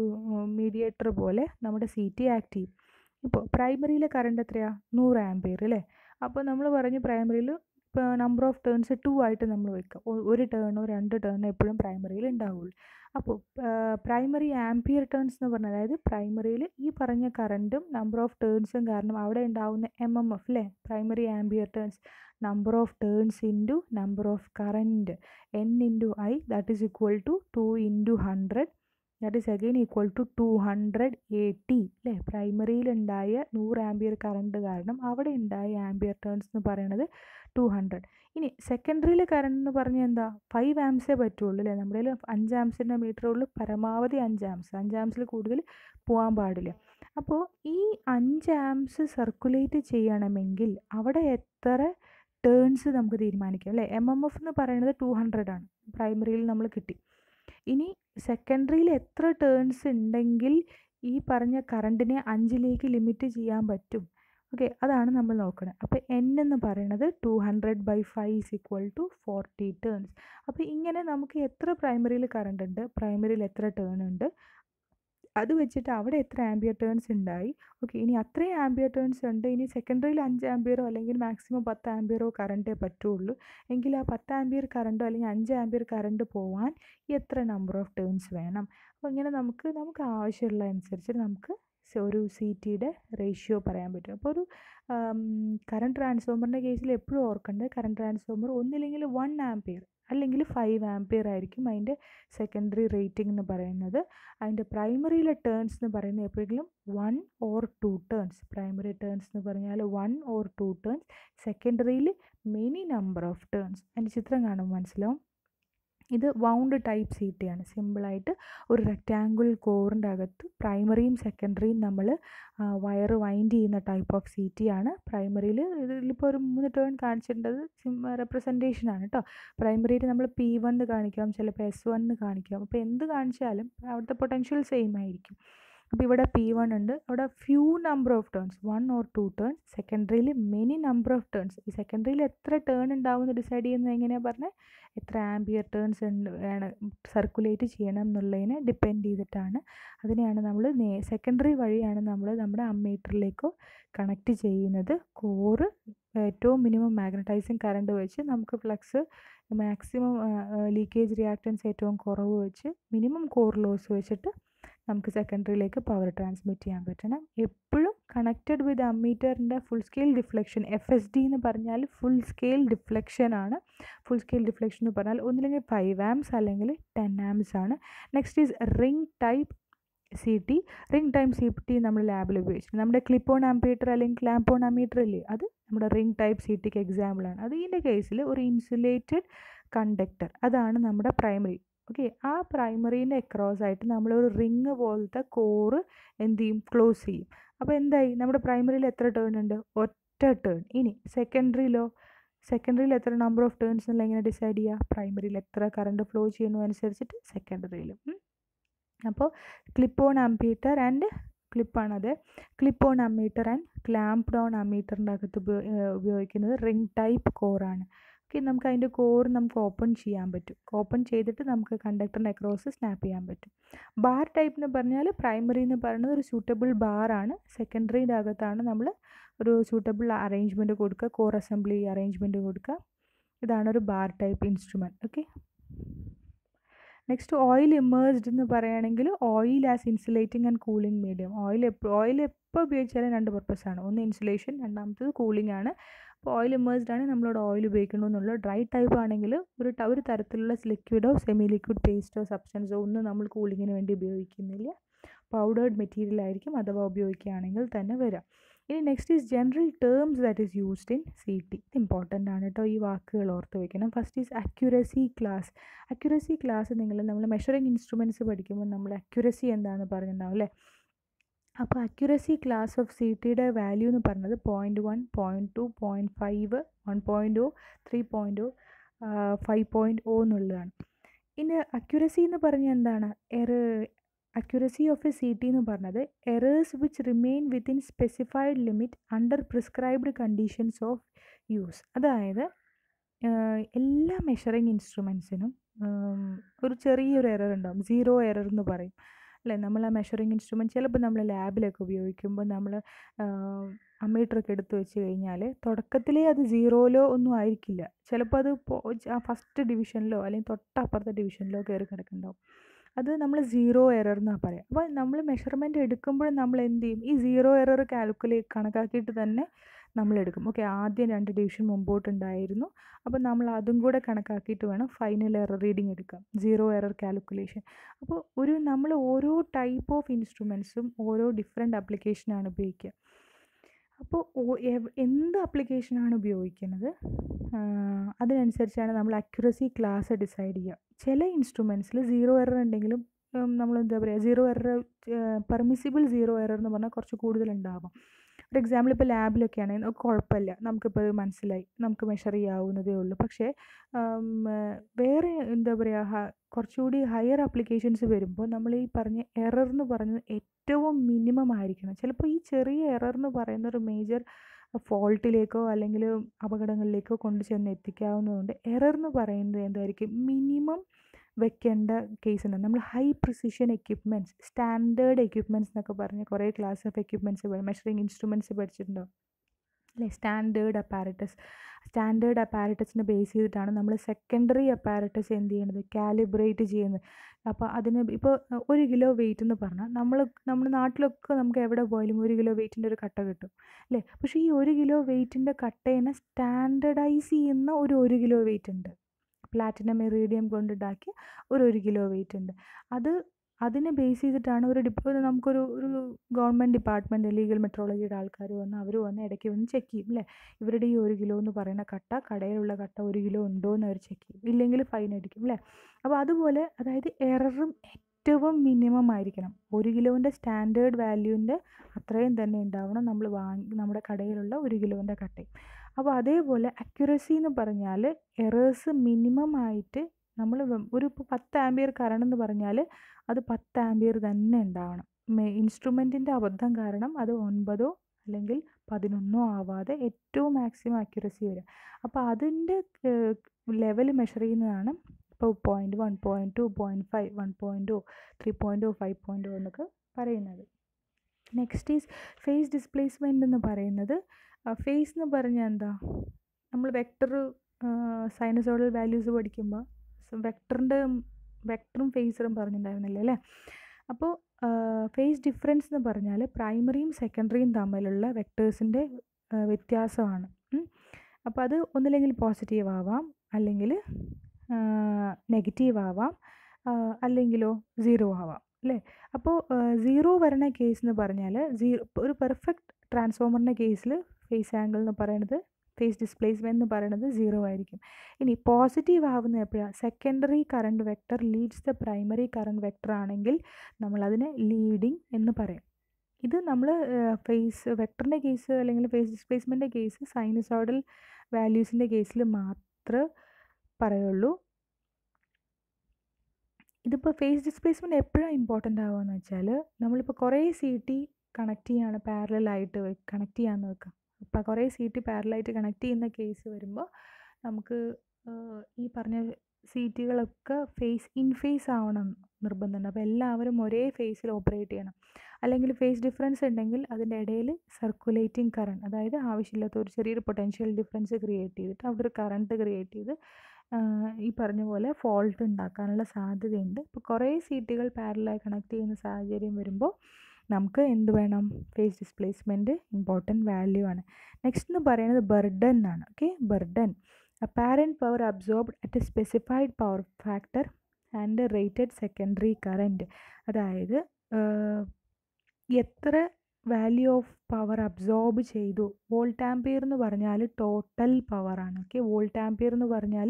മീഡിയേറ്റർ പോലെ നമ്മുടെ സി ടി ആക്ട് ചെയ്യും ഇപ്പോൾ പ്രൈമറിയിലെ കറണ്ട് എത്രയാണ് നൂറ് ആംപിയർ അല്ലേ അപ്പോൾ നമ്മൾ പറഞ്ഞു പ്രൈമറിയിൽ ഇപ്പോൾ നമ്പർ ഓഫ് ടേൺസ് ടു ആയിട്ട് നമ്മൾ വെക്കുക ഒരു ടേണോ രണ്ട് ടേണോ എപ്പോഴും പ്രൈമറിയിൽ ഉണ്ടാവുള്ളൂ അപ്പോൾ പ്രൈമറി ആംപിയർ ടേൺസ് എന്ന് പറഞ്ഞാൽ അതായത് പ്രൈമറിയിൽ ഈ പറഞ്ഞ കറണ്ടും നമ്പർ ഓഫ് ടേൺസും കാരണം അവിടെ ഉണ്ടാവുന്ന എം എം എഫ് അല്ലേ primary ampere turns number of turns into number of current N into I that is equal to two into hundred that is again equal to two hundred eighty അല്ലേ പ്രൈമറിയിലുണ്ടായ നൂറ് ampere current കാരണം അവിടെ ഉണ്ടായ ampere turns എന്ന് പറയുന്നത് two hundred ഇനി സെക്കൻഡറിയിലെ current എന്ന് പറഞ്ഞാൽ എന്താ ഫൈവ് ആംസേ പറ്റുള്ളൂ അല്ലേ നമ്മുടെ അഞ്ച് ആംസിൻ്റെ മീറ്റർ ഉള്ളൂ പരമാവധി അഞ്ച് ആംസ് അഞ്ച് ആംസിൽ കൂടുതൽ പോകാൻ പാടില്ല അപ്പോൾ ഈ അഞ്ച് ആംസ് സർക്കുലേറ്റ് ചെയ്യണമെങ്കിൽ അവിടെ എത്ര ടേൺസ് നമുക്ക് തീരുമാനിക്കാം അല്ലേ എം എം എഫ് എന്ന് പറയുന്നത് ടു ഹൺഡ്രഡ് ആണ് പ്രൈമറിയിൽ നമ്മൾ കിട്ടി ഇനി സെക്കൻഡറിയിൽ എത്ര ടേൺസ് ഉണ്ടെങ്കിൽ ഈ പറഞ്ഞ കറണ്ടിനെ അഞ്ചിലേക്ക് ലിമിറ്റ് ചെയ്യാൻ പറ്റും ഓക്കെ അതാണ് നമ്മൾ നോക്കുന്നത് അപ്പോൾ എൻ എന്ന് പറയുന്നത് two hundred by five is equal to forty turns അപ്പോൾ ഇങ്ങനെ നമുക്ക് എത്ര പ്രൈമറിയിൽ കറണ്ട് ഉണ്ട് പ്രൈമറിയിൽ എത്ര ടേൺ ഉണ്ട് അത് വെച്ചിട്ട് അവിടെ എത്ര ആംബിയർ ടേൺസ് ഉണ്ടായി ഓക്കെ ഇനി അത്രയും ആംബിയർ ടേൺസ് ഉണ്ട് ഇനി സെക്കൻഡറിയിൽ അഞ്ച് ആംബിയറോ അല്ലെങ്കിൽ മാക്സിമം പത്ത് ആംബിയറോ കറണ്ടേ പറ്റുള്ളൂ എങ്കിൽ ആ പത്ത് ആംബിയർ കറണ്ടോ അല്ലെങ്കിൽ അഞ്ച് ആംബിയർ കറണ്ട് പോവാൻ എത്ര നമ്പർ ഓഫ് ടേൺസ് വേണം അപ്പോൾ ഇങ്ങനെ നമുക്ക് നമുക്ക് ആവശ്യമുള്ള അനുസരിച്ച് നമുക്ക് ഒരു സി ടിയുടെ റേഷ്യോ പറയാൻ പറ്റും അപ്പോൾ ഒരു കറണ്ട് ട്രാൻസ്ഫോമറിൻ്റെ കേസിൽ എപ്പോഴും ഓർക്കേണ്ടത് കറണ്ട് ട്രാൻസ്ഫോമർ ഒന്നില്ലെങ്കിൽ വൺ ആംപിയർ അല്ലെങ്കിൽ ഫൈവ് ആംപിയർ ആയിരിക്കും അതിൻ്റെ സെക്കൻഡറി റേറ്റിംഗ് എന്ന് പറയുന്നത് അതിൻ്റെ പ്രൈമറിയിലെ ടേൺസ് എന്ന് പറയുന്നത് എപ്പോഴെങ്കിലും one or two turns primary turns എന്ന് പറഞ്ഞാൽ വൺ ഓർ ടു ടേൺസ് സെക്കൻഡറിയിൽ മെനി നമ്പർ ഓഫ് ടേൺസ് അതിൻ്റെ ചിത്രം കാണുമ്പോൾ മനസ്സിലാവും ഇത് വൗണ്ട് ടൈപ്പ് ആണ് സിമ്പിളായിട്ട് ഒരു റെക്റ്റാങ്കിൾ കോറിൻ്റെ അകത്ത് പ്രൈമറിയും സെക്കൻഡറിയും നമ്മൾ വയർ വൈൻഡ് ചെയ്യുന്ന ടൈപ്പ് ഓഫ് ആണ് പ്രൈമറിയിൽ ഇതിലിപ്പോൾ ഒരു മൂന്ന് ടേൺ കാണിച്ചിട്ടുണ്ടത് ആണ് കേട്ടോ പ്രൈമറിയിൽ നമ്മൾ പി വൺ എന്ന് കാണിക്കാം ചിലപ്പോൾ എസ് വൺ എന്ന് കാണിക്കാം അപ്പോൾ എന്ത് കാണിച്ചാലും അവിടുത്തെ പൊട്ടൻഷ്യൽ സെയിം ആയിരിക്കും അപ്പോൾ ഇവിടെ പി വൺ ഉണ്ട് അവിടെ few number of turns one or two turns സെക്കൻഡറിയിൽ മെനി നമ്പർ ഓഫ് ടേൺസ് ഈ സെക്കൻഡറിയിൽ എത്ര ടേൺ ഉണ്ടാവും എന്ന് ഡിസൈഡ് ചെയ്യുന്നത് എങ്ങനെയാണ് പറഞ്ഞാൽ എത്ര ആംബിയർ ടേൺസ് വേണം സർക്കുലേറ്റ് ചെയ്യണം എന്നുള്ളതിനെ ഡിപ്പെൻഡ് ചെയ്തിട്ടാണ് അതിനെയാണ് നമ്മൾ സെക്കൻഡറി വഴിയാണ് നമ്മൾ നമ്മുടെ അമ്മീറ്ററിലേക്കോ കണക്ട് ചെയ്യുന്നത് കോറ് ഏറ്റവും മിനിമം മാഗ്നറ്റൈസിങ് കറണ്ട് വെച്ച് നമുക്ക് ഫ്ലക്സ് മാക്സിമം ലീക്കേജ് റിയാക്ടൻസ് ഏറ്റവും കുറവ് വെച്ച് മിനിമം കോർ ലോസ് വെച്ചിട്ട് നമുക്ക് സെക്കൻഡറിയിലേക്ക് പവർ ട്രാൻസ്മിറ്റ് ചെയ്യാൻ പറ്റണം എപ്പോഴും കണക്റ്റഡ് വിത്ത് അമ്മീറ്ററിൻ്റെ full scale deflection F S D എന്ന് പറഞ്ഞാൽ ഫുൾ സ്കെയിൽ ഡിഫ്ലക്ഷൻ ആണ് ഫുൾ സ്കെയിൽ ഡിഫ്ലക്ഷൻ എന്ന് പറഞ്ഞാൽ ഒന്നില്ലെങ്കിൽ ഫൈവ് ആംസ് അല്ലെങ്കിൽ ടെൻ ആംസ് ആണ് next is ring type C T ring time C T നമ്മൾ ലാബിൽ ഉപയോഗിച്ചു നമ്മുടെ ക്ലിപ്പോൺ ആംപീറ്റർ അല്ലെങ്കിൽ ക്ലാമ്പോൺ ആമീറ്റർ അല്ലേ അത് നമ്മുടെ റിംഗ് ടൈപ്പ് സി ടിക്ക് എക്സാമ്പിളാണ് അത് ഇതിൻ്റെ കേസിൽ ഒരു ഇൻസുലേറ്റഡ് കണ്ടക്ടർ അതാണ് നമ്മുടെ പ്രൈമറി ഓക്കെ ആ പ്രൈമറീൻ്റെ അക്രോസ് ആയിട്ട് നമ്മളൊരു റിങ് പോലത്തെ കോറ് എന്ത് ചെയ്യും ക്ലോസ് ചെയ്യും അപ്പോൾ എന്തായി നമ്മുടെ പ്രൈമറിയിൽ എത്ര ടേൺ ഉണ്ട് ഒറ്റ ടേൺ ഇനി സെക്കൻഡറിയിലോ സെക്കൻഡറിയിൽ എത്ര നമ്പർ ഓഫ് ടേൺസ് എന്നുള്ള എങ്ങനെ ഡിസൈഡ് ചെയ്യുക പ്രൈമറിയിൽ എത്ര കറണ്ട് ഫ്ലോ ചെയ്യുന്നു അനുസരിച്ചിട്ട് സെക്കൻഡറിയിലും അപ്പോൾ ക്ലിപ്പ് ഓൺ അമ്പീറ്റർ ആൻഡ് ക്ലിപ്പാണത് clip on ammeter and clamp on അമ്മീറ്ററിൻ്റെ അകത്ത് ഉപയോഗിക്കുന്നത് റിംഗ് ടൈപ്പ് കോറാണ് ഓക്കെ നമുക്ക് അതിൻ്റെ കോർ നമുക്ക് ഓപ്പൺ ചെയ്യാൻ പറ്റും ഓപ്പൺ ചെയ്തിട്ട് നമുക്ക് കണ്ടക്ടറിൻ്റെ അക്രോസ് സ്നാപ്പ് ചെയ്യാൻ പറ്റും ബാർ ടൈപ്പ് എന്ന് പറഞ്ഞാൽ പ്രൈമറി എന്ന് പറയുന്നത് ഒരു സൂട്ടബിൾ ബാർ ആണ് സെക്കൻഡറിൻ്റെ അകത്താണ് നമ്മൾ ഒരു സൂട്ടബിൾ അറേഞ്ച്മെൻറ്റ് കൊടുക്കുക കോർ അസംബ്ലി അറേഞ്ച്മെൻറ്റ് കൊടുക്കുക ഇതാണ് ഒരു bar type instrument okay next oil immersed എന്ന് പറയുകയാണെങ്കിൽ oil as insulating and cooling medium oil എപ്പോൾ ഓയിൽ എപ്പോൾ ഉപയോഗിച്ചാലും രണ്ട് പർപ്പസാണ് ഒന്ന് ഇൻസുലേഷൻ രണ്ടാമത്തത് കൂളിംഗ് ആണ് അപ്പോൾ ഓയിൽ ഇമേഴ്സ്ഡ് ആണെങ്കിൽ നമ്മളിവിടെ ഓയിൽ ഉപയോഗിക്കണമെന്നുള്ളൂ ഡ്രൈ ടൈപ്പ് ആണെങ്കിൽ ഒരു ഒരു തരത്തിലുള്ള ലിക്വിഡോ സെമി ലിക്വിഡ് പേസ്റ്റോ സബ്സ്റ്റൻസോ ഒന്നും നമ്മൾ കൂളിങ്ങിന് വേണ്ടി ഉപയോഗിക്കുന്നില്ല പൗഡേർഡ് മെറ്റീരിയൽ ആയിരിക്കും അഥവാ ഉപയോഗിക്കുകയാണെങ്കിൽ തന്നെ വരാം ഇനി next is general terms that is used in C T ഇത് ഇമ്പോർട്ടൻ്റ് ആണ് കേട്ടോ ഈ വാക്കുകൾ ഓർത്ത് വയ്ക്കണം first is accuracy class accuracy class നിങ്ങൾ നമ്മൾ മെഷറിംഗ് ഇൻസ്ട്രുമെൻറ്റ്സ് പഠിക്കുമ്പോൾ നമ്മൾ അക്യുറസി എന്താണെന്ന് പറഞ്ഞിട്ടുണ്ടാവും അല്ലേ അപ്പോൾ അക്യുറസി ക്ലാസ് ഓഫ് സി ടിയുടെ വാല്യൂ എന്ന് പറഞ്ഞത് point one point two point five one point O three point O five point O എന്നുള്ളതാണ് ഇനി അക്യുറസി എന്ന് പറഞ്ഞാൽ എന്താണ് എറ accuracy of a C T എന്ന് പറഞ്ഞത് errors which remain within specified limit under prescribed conditions of use അതായത് എല്ലാ മെഷറിംഗ് ഇൻസ്ട്രുമെൻസിനും ഒരു ചെറിയൊരു എറർ ഉണ്ടാവും സീറോ എറർ എന്ന് പറയും അല്ലേ നമ്മൾ ആ മെഷറിങ് ഇൻസ്ട്രുമെൻറ്റ് ചിലപ്പോൾ നമ്മൾ ലാബിലൊക്കെ ഉപയോഗിക്കുമ്പോൾ നമ്മൾ അമ്മീറ്ററൊക്കെ എടുത്തു വെച്ച് കഴിഞ്ഞാൽ തുടക്കത്തിലേ അത് സീറോയിലോ ഒന്നും ആയിരിക്കില്ല ചിലപ്പോൾ അത് ആ ഫസ്റ്റ് ഡിവിഷനിലോ അല്ലെങ്കിൽ തൊട്ടപ്പുറത്തെ ഡിവിഷനിലോ കയറി കിടക്കുന്നുണ്ടാവും അത് നമ്മൾ സീറോ എറർ എന്നാണ് പറയുക അപ്പോൾ നമ്മൾ മെഷർമെൻറ്റ് എടുക്കുമ്പോൾ നമ്മൾ എന്ത് ചെയ്യും ഈ സീറോ എറർ കാൽക്കുലേറ്റ് കണക്കാക്കിയിട്ട് തന്നെ നമ്മളെടുക്കും ഓക്കെ ആദ്യം രണ്ട് ഡിവിഷൻ മുമ്പോട്ടുണ്ടായിരുന്നു അപ്പോൾ നമ്മൾ അതും കൂടെ കണക്കാക്കിയിട്ട് വേണം ഫൈനൽ എറർ റീഡിംഗ് എടുക്കാം സീറോ എറർ കാൽക്കുലേഷൻ അപ്പോൾ ഒരു നമ്മൾ ഓരോ ടൈപ്പ് ഓഫ് ഇൻസ്ട്രുമെൻസും ഓരോ ഡിഫറെൻ്റ് ആപ്ലിക്കേഷനാണ് ഉപയോഗിക്കുക അപ്പോൾ എന്ത് ആപ്ലിക്കേഷനാണ് ഉപയോഗിക്കുന്നത് അതിനനുസരിച്ചാണ് നമ്മൾ അക്യുറസി ക്ലാസ് ഡിസൈഡ് ചെയ്യുക ചില ഇൻസ്ട്രുമെൻസിൽ സീറോ എറർ ഉണ്ടെങ്കിലും നമ്മൾ എന്താ പറയുക zero error permissible zero error എന്ന് പറഞ്ഞാൽ കുറച്ച് കൂടുതലുണ്ടാകും ഫോർ എക്സാമ്പിൾ ഇപ്പോൾ ലാബിലൊക്കെ ആണെങ്കിൽ കുഴപ്പമില്ല നമുക്കിപ്പോൾ അത് മനസ്സിലായി നമുക്ക് മെഷർ ചെയ്യാവുന്നതേ ഉള്ളൂ പക്ഷേ വേറെ എന്താ പറയുക കുറച്ചുകൂടി ഹയർ ആപ്ലിക്കേഷൻസ് വരുമ്പോൾ നമ്മൾ ഈ പറഞ്ഞ എറർ എന്ന് പറയുന്നത് ഏറ്റവും മിനിമം ആയിരിക്കണം ചിലപ്പോൾ ഈ ചെറിയ എറർ എന്ന് പറയുന്ന ഒരു മേജർ ഫോൾട്ടിലേക്കോ അല്ലെങ്കിൽ അപകടങ്ങളിലേക്കോ കൊണ്ട് ചെന്ന് എത്തിക്കാവുന്നതുകൊണ്ട് എറർ എന്ന് പറയുന്നത് എന്തായിരിക്കും മിനിമം വെക്കേണ്ട കേസുണ്ട് നമ്മൾ high precision equipments standard equipments എന്നൊക്കെ പറഞ്ഞ് കുറേ class of equipments measuring instruments പഠിച്ചിട്ടുണ്ടോ അല്ലേ സ്റ്റാൻഡേർഡ് അപ്പാരറ്റസ് സ്റ്റാൻഡേർഡ് അപ്പാരറ്റസിനെ ബേസ് ചെയ്തിട്ടാണ് നമ്മൾ സെക്കൻഡറി അപ്പാരറ്റസ് എന്ത് ചെയ്യണത് കാലിബ്രേറ്റ് ചെയ്യുന്നത് അപ്പോൾ അതിന് ഇപ്പോൾ ഒരു കിലോ വെയിറ്റ് എന്ന് പറഞ്ഞാൽ നമ്മൾ നമ്മുടെ നാട്ടിലൊക്കെ നമുക്ക് എവിടെ പോയാലും ഒരു കിലോ വെയിറ്റിൻ്റെ ഒരു കട്ട കിട്ടും അല്ലേ പക്ഷേ ഈ ഒരു കിലോ വെയിറ്റിൻ്റെ കട്ടേനെ സ്റ്റാൻഡേർഡൈസ് ചെയ്യുന്ന ഒരു ഒരു കിലോ വെയിറ്റ് ഉണ്ട് പ്ലാറ്റിനം ഇറീഡിയം കൊണ്ടുണ്ടാക്കിയ ഒരു ഒരു കിലോ വെയിറ്റ് ഉണ്ട് അത് അതിനെ ബേസ് ചെയ്തിട്ടാണ് ഒരു ഡിപ്പോ നമുക്കൊരു ഒരു ഗവൺമെൻറ് ഡിപ്പാർട്ട്മെൻറ്റ് ലീഗൽ മെട്രോളജിയുടെ ആൾക്കാർ വന്ന് അവർ വന്ന് ഇടയ്ക്ക് വന്ന് ചെക്ക് ചെയ്യും അല്ലേ ഇവരുടെ ഈ ഒരു കിലോ എന്ന് പറയുന്ന കട്ട കടയിലുള്ള കട്ട ഒരു കിലോ ഉണ്ടോ എന്ന് അവർ ചെക്ക് ചെയ്യും ഇല്ലെങ്കിൽ ഫൈൻ അടിക്കും അല്ലേ അപ്പോൾ അതുപോലെ അതായത് എററും ഏറ്റവും മിനിമം ആയിരിക്കണം ഒരു കിലോവിൻ്റെ സ്റ്റാൻഡേർഡ് വാല്യൂവിൻ്റെ അത്രയും തന്നെ ഉണ്ടാവണം നമ്മൾ വാങ്ങി നമ്മുടെ കടയിലുള്ള ഒരു കിലോവിൻ്റെ കട്ടയും അപ്പോൾ അതേപോലെ അക്യുറസി എന്ന് പറഞ്ഞാൽ എറേഴ്സ് മിനിമം ആയിട്ട് നമ്മൾ ഒരു ഇപ്പോൾ പത്ത് ആംബിയർ കറണ്ട് എന്ന് പറഞ്ഞാൽ അത് പത്ത് ആംബിയർ തന്നെ ഉണ്ടാവണം ഇൻസ്ട്രുമെൻറ്റിൻ്റെ അബദ്ധം കാരണം അത് ഒൻപതോ അല്ലെങ്കിൽ പതിനൊന്നോ ആവാതെ ഏറ്റവും മാക്സിമം അക്യുറസി വരിക അപ്പോൾ അതിൻ്റെ ലെവൽ മെഷർ ചെയ്യുന്നതാണ് ഇപ്പോൾ point one point two point five one point o three point o five point o എന്നൊക്കെ പറയുന്നത് നെക്സ്റ്റ് ഈസ് ഫേസ് ഡിസ്പ്ലേസ്മെൻ്റ് എന്ന് പറയുന്നത് ഫേസ് എന്ന് പറഞ്ഞാൽ എന്താ നമ്മൾ വെക്ടർ സൈനസോഡൽ വാല്യൂസ് പഠിക്കുമ്പോൾ വെക്ടറിൻ്റെ വെക്ടറും ഫേസറും പറഞ്ഞിട്ടുണ്ടായിരുന്നില്ല അല്ലേ അപ്പോൾ ഫേസ് ഡിഫറൻസ് എന്ന് പറഞ്ഞാൽ പ്രൈമറിയും സെക്കൻഡറിയും തമ്മിലുള്ള വെക്ടേഴ്സിൻ്റെ വ്യത്യാസമാണ് അപ്പോൾ അത് ഒന്നില്ലെങ്കിൽ പോസിറ്റീവ് ആവാം അല്ലെങ്കിൽ നെഗറ്റീവ് ആവാം അല്ലെങ്കിലോ സീറോ ആവാം അല്ലേ അപ്പോൾ സീറോ വരണ കേസ് എന്ന് പറഞ്ഞാൽ സീറോ ഒരു പെർഫെക്റ്റ് ട്രാൻസ്ഫോമറിൻ്റെ കേസിൽ ഫേസ് ആംഗിൾ എന്ന് പറയുന്നത് ഫേസ് ഡിസ്പ്ലേസ്മെൻ്റ് എന്ന് പറയുന്നത് സീറോ ആയിരിക്കും ഇനി പോസിറ്റീവ് ആവുന്ന എപ്പോഴാണ് secondary current vector leads the primary current vector ആണെങ്കിൽ നമ്മളതിനെ ലീഡിങ് എന്ന് പറയും ഇത് നമ്മൾ ഫേസ് വെക്ടറിൻ്റെ കേസ് അല്ലെങ്കിൽ ഫേസ് ഡിസ്പ്ലേസ്മെൻറ്റിൻ്റെ കേസ് സൈനസോഡൽ വാല്യൂസിൻ്റെ കേസിൽ മാത്രമേ പറയുള്ളൂ ഇതിപ്പോൾ ഫേസ് ഡിസ്പ്ലേസ്മെൻറ്റ് എപ്പോഴാണ് ഇമ്പോർട്ടൻ്റ് ആവുകയെന്ന് വെച്ചാൽ നമ്മളിപ്പോൾ കുറേ സി ടി കണക്ട് ചെയ്യാണ് പാരലായിട്ട് കണക്ട് ചെയ്യാമെന്ന് വെക്കാം അപ്പോൾ കുറേ സി ടി പാരലായിട്ട് കണക്ട് ചെയ്യുന്ന കേസ് വരുമ്പോൾ നമുക്ക് ഈ പറഞ്ഞ സീറ്റുകളൊക്കെ ഫേസ് ഇൻ ഫേസ് ആവണം നിർബന്ധമുണ്ട് അപ്പോൾ എല്ലാവരും ഒരേ ഫേസിൽ ഓപ്പറേറ്റ് ചെയ്യണം അല്ലെങ്കിൽ ഫേസ് ഡിഫറൻസ് ഉണ്ടെങ്കിൽ അതിൻ്റെ ഇടയിൽ സർക്കുലേറ്റിംഗ് കറണ്ട് അതായത് ആവശ്യമില്ലാത്ത ഒരു ചെറിയൊരു പൊട്ടൻഷ്യൽ ഡിഫറൻസ് ക്രിയേറ്റ് ചെയ്തിട്ട് അവിടെ ഒരു കറണ്ട് ക്രിയേറ്റ് ചെയ്ത് ഈ പറഞ്ഞ പോലെ ഫോൾട്ട് ഉണ്ടാക്കാനുള്ള സാധ്യതയുണ്ട് ഇപ്പോൾ കുറേ സീറ്റുകൾ പാരലായി കണക്ട് ചെയ്യുന്ന സാഹചര്യം വരുമ്പോൾ നമുക്ക് എന്ത് വേണം ഫേസ് ഡിസ്പ്ലേസ്മെൻറ്റ് ഇമ്പോർട്ടൻറ്റ് വാല്യൂ ആണ് നെക്സ്റ്റ് എന്ന് പറയുന്നത് ബർഡൻ ആണ് okay burden apparent power absorbed at a specified power factor and rated secondary current അതായത് എത്ര വാല്യൂ ഓഫ് പവർ അബ്സോർബ് ചെയ്തു വോൾട്ട് ആംപിയർ എന്ന് പറഞ്ഞാൽ ടോട്ടൽ പവറാണ് ഓക്കെ വോൾട്ട് ആംപിയർ എന്ന് പറഞ്ഞാൽ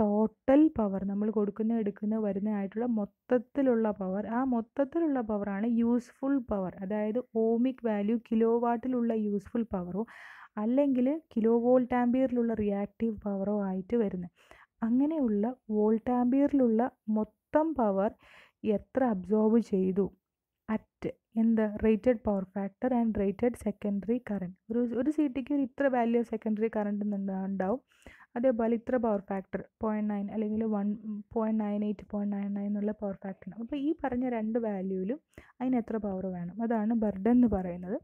ടോട്ടൽ പവർ നമ്മൾ കൊടുക്കുന്ന എടുക്കുന്ന വരുന്നതായിട്ടുള്ള മൊത്തത്തിലുള്ള പവർ ആ മൊത്തത്തിലുള്ള പവറാണ് യൂസ്ഫുൾ പവർ അതായത് ഓമിക് വാല്യൂ കിലോ വാട്ടിലുള്ള യൂസ്ഫുൾ പവറോ അല്ലെങ്കിൽ കിലോ വോൾട്ട് ആംപിയറിലുള്ള റിയാക്റ്റീവ് പവറോ ആയിട്ട് വരുന്നത് അങ്ങനെയുള്ള വോൾട്ട് ആംപിയറിലുള്ള മൊത്തം പവർ എത്ര അബ്സോർബ് ചെയ്തു at in rated power factor and rated secondary current ഒരു ഒരു സി ടിക്ക് ഒരു ഇത്ര വാല്യൂ ഓഫ് സെക്കൻഡറി കറണ്ട് ഉണ്ടാവും അതേപോലെ ഇത്ര പവർ ഫാക്ടർ പോയിൻറ്റ് നയൻ അല്ലെങ്കിൽ one point nine eight point nine nine എന്നുള്ള പവർ ഫാക്ടർ അപ്പോൾ ഈ പറഞ്ഞ രണ്ട് വാല്യൂവിലും അതിന് എത്ര പവർ വേണം അതാണ് ബർഡൻ എന്ന് പറയുന്നത്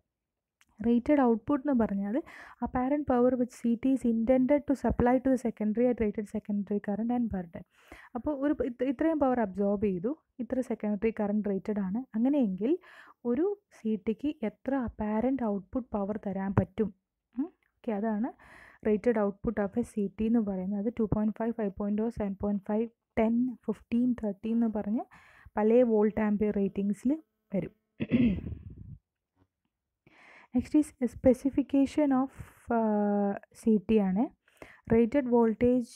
റേറ്റഡ് ഔട്ട്പുട്ട് എന്ന് പറഞ്ഞാൽ apparent power which C T is intend to supply to the secondary and rated secondary current and burden അപ്പോൾ ഒരു ഇത്രയും പവർ അബ്സോർബ് ചെയ്തു ഇത്ര സെക്കൻഡറി കറണ്ട് റേറ്റഡ് ആണ് അങ്ങനെയെങ്കിൽ ഒരു സി ടിക്ക് എത്ര അപ്പാരൻറ്റ് ഔട്ട്പുട്ട് പവർ തരാൻ പറ്റും ഓക്കെ അതാണ് rated output of a C T എന്ന് പറയുന്നത് അത് two point five five point o seven point five ten fifteen thirteen എന്ന് പറഞ്ഞ് പല വോൾട്ട് ആംബിയർ റേറ്റിംഗ്സിൽ വരും next is specification of C T ആണ് rated voltage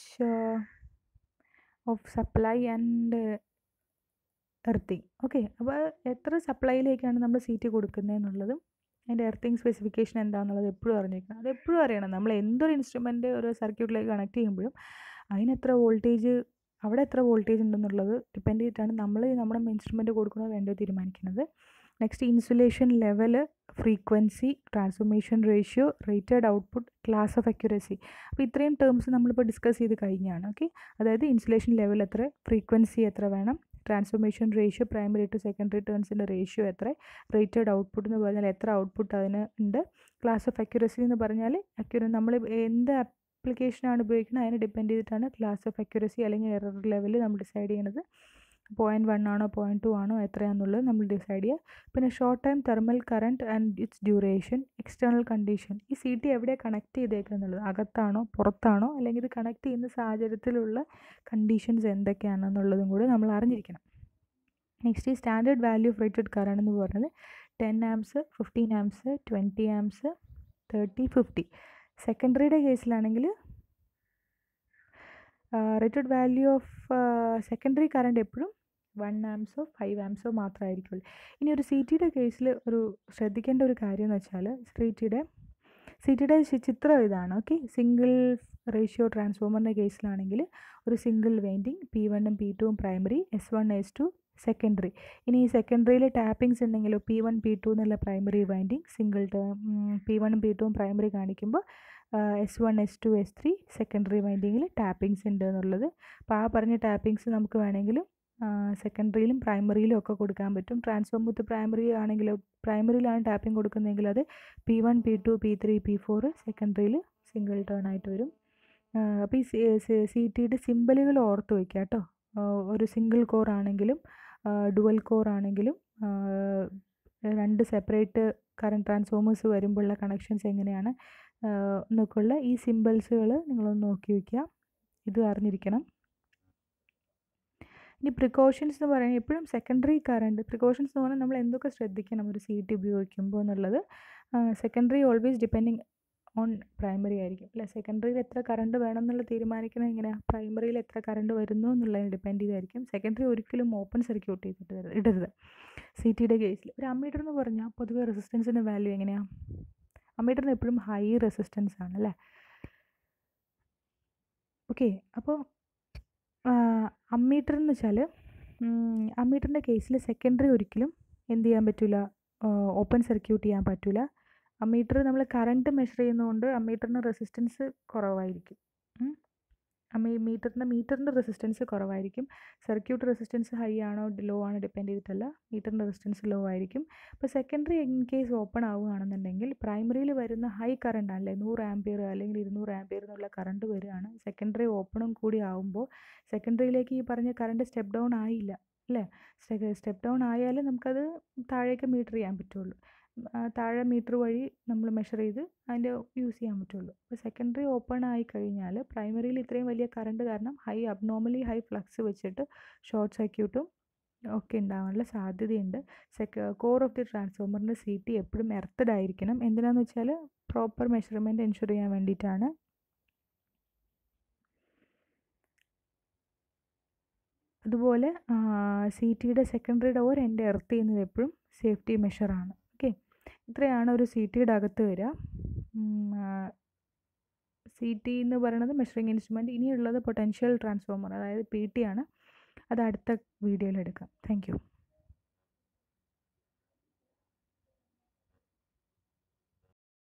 of supply and earthing okay അപ്പോൾ എത്ര സപ്ലൈയിലേക്കാണ് നമ്മൾ സീറ്റ് കൊടുക്കുന്നതെന്നുള്ളതും അതിൻ്റെ എർത്തിങ് സ്പെസിഫിക്കേഷൻ എന്താണെന്നുള്ളത് എപ്പോഴും അറിഞ്ഞിരിക്കണം അത് എപ്പോഴും അറിയണം നമ്മൾ എന്തൊരു ഇൻസ്ട്രുമെൻ്റ് ഒരു സർക്യൂട്ടിലേക്ക് കണക്ട് ചെയ്യുമ്പോഴും അതിനെത്ര വോൾട്ടേജ് അവിടെ എത്ര വോൾട്ടേജ് ഉണ്ടെന്നുള്ളത് ഡിപ്പെൻഡ് ചെയ്തിട്ടാണ് നമ്മൾ നമ്മുടെ ഇൻസ്ട്രുമെൻ്റ് കൊടുക്കണോ വേണ്ടോ തീരുമാനിക്കുന്നത് next insulation level frequency transformation ratio rated output class of accuracy അപ്പോൾ ഇത്രയും ടേംസ് നമ്മളിപ്പോൾ ഡിസ്കസ് ചെയ്ത് കഴിഞ്ഞാണ് ഓക്കെ അതായത് ഇൻസുലേഷൻ ലെവൽ എത്ര ഫ്രീക്വൻസി എത്ര വേണം transformation ratio primary to secondary ടേംസിൻ്റെ റേഷ്യോ എത്ര റേറ്റഡ് ഔട്ട്പുട്ട് എന്ന് പറഞ്ഞാൽ എത്ര ഔട്ട്പുട്ട് അതിന് ഉണ്ട് ക്ലാസ് ഓഫ് അക്യുറസി എന്ന് പറഞ്ഞാൽ അക്യുറ നമ്മൾ എന്ത് ആപ്ലിക്കേഷനാണ് ഉപയോഗിക്കുന്നത് അതിനെ ഡിപ്പെൻഡ് ചെയ്തിട്ടാണ് ക്ലാസ് ഓഫ് അക്യുറസി അല്ലെങ്കിൽ എറർ ലെവൽ നമ്മൾ ഡിസൈഡ് ചെയ്യുന്നത് പോയിൻറ്റ് വൺ ആണോ പോയിൻറ്റ് ടു ആണോ എത്രയാണെന്നുള്ളത് നമ്മൾ ഡിസൈഡ് ചെയ്യുക പിന്നെ short time thermal current and its duration external condition ഈ സി ടി എവിടെ കണക്ട് ചെയ്തേക്കുന്നുള്ളത് അകത്താണോ പുറത്താണോ അല്ലെങ്കിൽ ഇത് കണക്ട് ചെയ്യുന്ന സാഹചര്യത്തിലുള്ള കണ്ടീഷൻസ് എന്തൊക്കെയാണെന്നുള്ളതും കൂടി നമ്മൾ അറിഞ്ഞിരിക്കണം നെക്സ്റ്റ് ഈ standard value of rated current എന്ന് പറഞ്ഞാൽ ten amps fifteen amps twenty amps thirty fifty സെക്കൻഡറിയുടെ കേസിലാണെങ്കിൽ rated value of secondary current എപ്പോഴും വൺ ആംസോ ഫൈവ് ആംസോ മാത്രമായിരിക്കുള്ളൂ ഇനി ഒരു സി ടിയുടെ കേസിൽ ഒരു ശ്രദ്ധിക്കേണ്ട ഒരു കാര്യം എന്ന് വെച്ചാൽ സി ടിയുടെ സി ടിയുടെ ചിത്രം ഇതാണ് ഓക്കെ സിംഗിൾ റേഷ്യോ ട്രാൻസ്ഫോമറിൻ്റെ കേസിലാണെങ്കിൽ ഒരു സിംഗിൾ വെയിൻറ്റിങ് പി വണ്ണും പി ടുവും primary S one S two secondary ഇനി ഈ സെക്കൻഡറിയിൽ ടാപ്പിംഗ്സ് ഉണ്ടെങ്കിലോ പി വൺ പി ടു എന്നുള്ള primary winding single turn P വണ്ണും പി ടുവും പ്രൈമറി കാണിക്കുമ്പോൾ S one S two S three secondary വൈൻഡിങ്ങിൽ ടാപ്പിങ്സ് ഉണ്ട് എന്നുള്ളത് അപ്പോൾ ആ പറഞ്ഞ ടാപ്പിങ്സ് നമുക്ക് വേണമെങ്കിലും സെക്കൻഡറിയിലും പ്രൈമറിയിലും ഒക്കെ കൊടുക്കാൻ പറ്റും ട്രാൻസ്ഫോം വിത്ത് പ്രൈമറി ആണെങ്കിലും പ്രൈമറിയിലാണ് ടാപ്പിംഗ് കൊടുക്കുന്നതെങ്കിൽ അത് P one P two P three P four സെക്കൻഡറിയിൽ സിംഗിൾ ടേൺ ആയിട്ട് വരും അപ്പോൾ ഈ സി ടിയുടെ സിമ്പലുകൾ ഓർത്ത് വയ്ക്കുക കേട്ടോ ഒരു സിംഗിൾ കോർ ആണെങ്കിലും ഡുവൽ കോർ ആണെങ്കിലും രണ്ട് സെപ്പറേറ്റ് കറണ്ട് ട്രാൻസ്ഫോമേഴ്സ് വരുമ്പോഴുള്ള കണക്ഷൻസ് എങ്ങനെയാണ് എന്നൊക്കെയുള്ള ഈ സിമ്പിൾസുകൾ നിങ്ങളൊന്ന് നോക്കി വയ്ക്കുക ഇത് അറിഞ്ഞിരിക്കണം ഇനി പ്രിക്കോഷൻസ് എന്ന് പറയുന്നത് എപ്പോഴും സെക്കൻഡറി കറണ്ട് പ്രിക്കോഷൻസ് എന്ന് പറഞ്ഞാൽ നമ്മൾ എന്തൊക്കെ ശ്രദ്ധിക്കണം ഒരു സീറ്റ് ഉപയോഗിക്കുമ്പോൾ എന്നുള്ളത് secondary always depending on primary ആയിരിക്കും അല്ല സെക്കൻഡറിയിൽ എത്ര കറണ്ട് വേണം എന്നുള്ള തീരുമാനിക്കണം എങ്ങനെയാണ് പ്രൈമറിയിൽ എത്ര കറണ്ട് വരുന്നു എന്നുള്ളതിനെ ഡിപ്പെൻഡ് ചെയ്തായിരിക്കും സെക്കൻഡറി ഒരിക്കലും ഓപ്പൺ സർക്യൂട്ട് ചെയ്തിട്ട് ഇടരുത് സി ടിയുടെ കേസിൽ ഒരു അമ്മീറ്റർ എന്ന് പറഞ്ഞാൽ പൊതുവെ റെസിസ്റ്റൻസിൻ്റെ വാല്യൂ എങ്ങനെയാണ് അമ്മീറ്ററിന് എപ്പോഴും ഹൈ റെസിസ്റ്റൻസ് ആണ് അല്ലേ ഓക്കെ അപ്പോൾ അമ്മീറ്റർ എന്ന് വെച്ചാൽ അമ്മീറ്ററിൻ്റെ കേസിൽ സെക്കൻഡറി ഒരിക്കലും എന്ത് ചെയ്യാൻ പറ്റില്ല ഓപ്പൺ സർക്യൂട്ട് ചെയ്യാൻ പറ്റില്ല അമ്മീറ്റർ നമ്മൾ കറണ്ട് മെഷർ ചെയ്യുന്നതുകൊണ്ട് അമ്മീറ്ററിന് റെസിസ്റ്റൻസ് കുറവായിരിക്കും ആ മീറ്ററിൻ്റെ മീറ്ററിൻ്റെ റെസിസ്റ്റൻസ് കുറവായിരിക്കും സർക്യൂട്ട് റെസിസ്റ്റൻസ് ഹൈ ആണോ ലോ ആണോ ഡിപ്പെൻഡ് ചെയ്തിട്ടല്ല മീറ്ററിൻ്റെ റെസിസ്റ്റൻസ് ലോ ആയിരിക്കും അപ്പോൾ സെക്കൻഡറി ഇൻ കേസ് ഓപ്പൺ ആവുകയാണെന്നുണ്ടെങ്കിൽ പ്രൈമറിയിൽ വരുന്ന ഹൈ കറണ്ട് അല്ലേ നൂറ് ആംപിയർ അല്ലെങ്കിൽ ഇരുന്നൂറ് ആംപിയർ എന്നുള്ള കറണ്ട് വരികയാണ് സെക്കൻഡറി ഓപ്പണും കൂടി ആവുമ്പോൾ സെക്കൻഡറിയിലേക്ക് ഈ പറഞ്ഞ കറണ്ട് സ്റ്റെപ്പ് ഡൗൺ ആയില്ല അല്ലേ സ്റ്റെപ്പ് ഡൗൺ ആയാലേ നമുക്കത് താഴേക്ക് മീറ്റർ ചെയ്യാൻ പറ്റുള്ളൂ താഴെ മീറ്റർ വഴി നമ്മൾ മെഷർ ചെയ്ത് അതിൻ്റെ യൂസ് ചെയ്യാൻ പറ്റുള്ളൂ അപ്പോൾ സെക്കൻഡറി ഓപ്പൺ ആയി കഴിഞ്ഞാൽ പ്രൈമറിയിൽ ഇത്രയും വലിയ കറണ്ട് കാരണം ഹൈ അബ്നോർമലി ഹൈ ഫ്ലക്സ് വെച്ചിട്ട് ഷോർട്ട് സർക്യൂട്ടും ഒക്കെ ഉണ്ടാകാനുള്ള സാധ്യതയുണ്ട് സെക്ക കോർ ഓഫ് ദി ട്രാൻസ്ഫോമറിൻ്റെ സി ടി എപ്പോഴും എർത്തഡ് ആയിരിക്കണം എന്തിനാന്ന് വെച്ചാൽ പ്രോപ്പർ മെഷർമെൻറ്റ് എൻഷുർ ചെയ്യാൻ വേണ്ടിയിട്ടാണ് അതുപോലെ സി ടിയുടെ സെക്കൻഡറി ഡോർ എൻ്റെ എർത്ത് ചെയ്യുന്നത് എപ്പോഴും സേഫ്റ്റി മെഷറാണ് ഇത്രയാണ് ഒരു സി ടിയുടെ അകത്ത് വരിക സി ടി എന്ന് പറയുന്നത് മെഷറിംഗ് ഇൻസ്ട്രുമെൻറ്റ് ഇനിയുള്ളത് പൊട്ടൻഷ്യൽ ട്രാൻസ്ഫോമർ അതായത് പി ടി ആണ് അത് അടുത്ത വീഡിയോയിൽ എടുക്കാം താങ്ക്